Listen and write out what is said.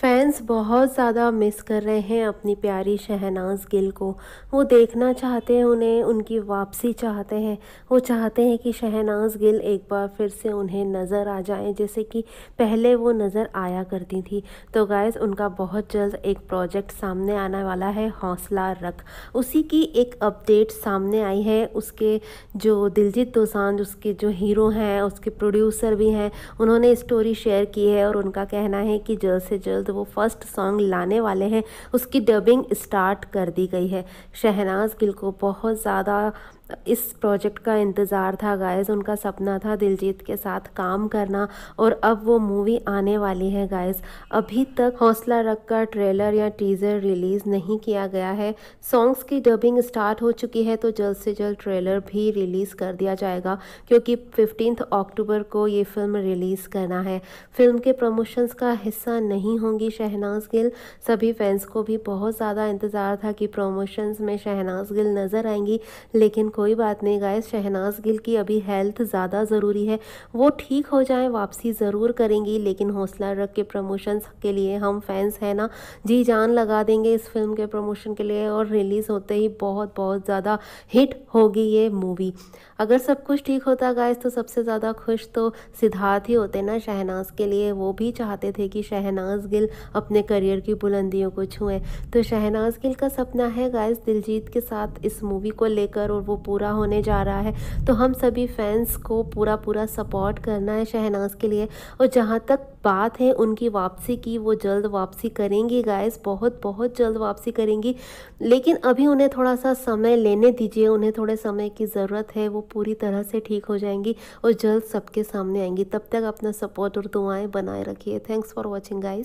fans बहुत ज़्यादा miss कर रहे हैं अपनी प्यारी शहनाज गिल को वो देखना चाहते हैं उन्हें उनकी वापसी चाहते हैं वो चाहते हैं कि शहनाज गिल एक बार फिर से उन्हें नज़र आ जाए जैसे कि पहले वो नज़र आया करती थी तो गायज उनका बहुत जल्द एक प्रोजेक्ट सामने आने वाला है हौसला रख उसी की एक अपडेट सामने आई है उसके जो दिलजीत दोसान उसके जो हीरो हैं उसके प्रोड्यूसर भी हैं उन्होंने स्टोरी शेयर की है और उनका कहना है कि जल्द से जल्द जो तो वो फर्स्ट सॉन्ग लाने वाले हैं उसकी डबिंग स्टार्ट कर दी गई है शहनाज गिल को बहुत ज़्यादा इस प्रोजेक्ट का इंतज़ार था गायज उनका सपना था दिलजीत के साथ काम करना और अब वो मूवी आने वाली है गायज़ अभी तक हौसला रखकर ट्रेलर या टीज़र रिलीज़ नहीं किया गया है सॉन्ग्स की डबिंग स्टार्ट हो चुकी है तो जल्द से जल्द ट्रेलर भी रिलीज़ कर दिया जाएगा क्योंकि फिफ्टीन अक्टूबर को ये फिल्म रिलीज़ करना है फिल्म के प्रमोशंस का हिस्सा नहीं होंगी शहनाज गिल सभी फैंस को भी बहुत ज़्यादा इंतज़ार था कि प्रमोशंस में शहनाज गिल नज़र आएंगी लेकिन कोई बात नहीं गाय शहनाज गिल की अभी हेल्थ ज़्यादा ज़रूरी है वो ठीक हो जाए वापसी ज़रूर करेंगी लेकिन हौसला रख के प्रमोशंस के लिए हम फैंस हैं ना जी जान लगा देंगे इस फिल्म के प्रमोशन के लिए और रिलीज़ होते ही बहुत बहुत ज़्यादा हिट होगी ये मूवी अगर सब कुछ ठीक होता गाइस तो सबसे ज़्यादा खुश तो सिद्धार्थ ही होते ना शहनाज के लिए वो भी चाहते थे कि शहनाज गिल अपने करियर की बुलंदियों को छुएं तो शहनाज गिल का सपना है गाइस दिलजीत के साथ इस मूवी को लेकर और वो पूरा होने जा रहा है तो हम सभी फैंस को पूरा पूरा सपोर्ट करना है शहनाज के लिए और जहाँ तक बात है उनकी वापसी की वो जल्द वापसी करेंगी गाइस बहुत बहुत जल्द वापसी करेंगी लेकिन अभी उन्हें थोड़ा सा समय लेने दीजिए उन्हें थोड़े समय की ज़रूरत है वो पूरी तरह से ठीक हो जाएंगी और जल्द सबके सामने आएंगी तब तक अपना सपोर्ट और दुआएं बनाए रखिए थैंक्स फॉर वॉचिंग गाइस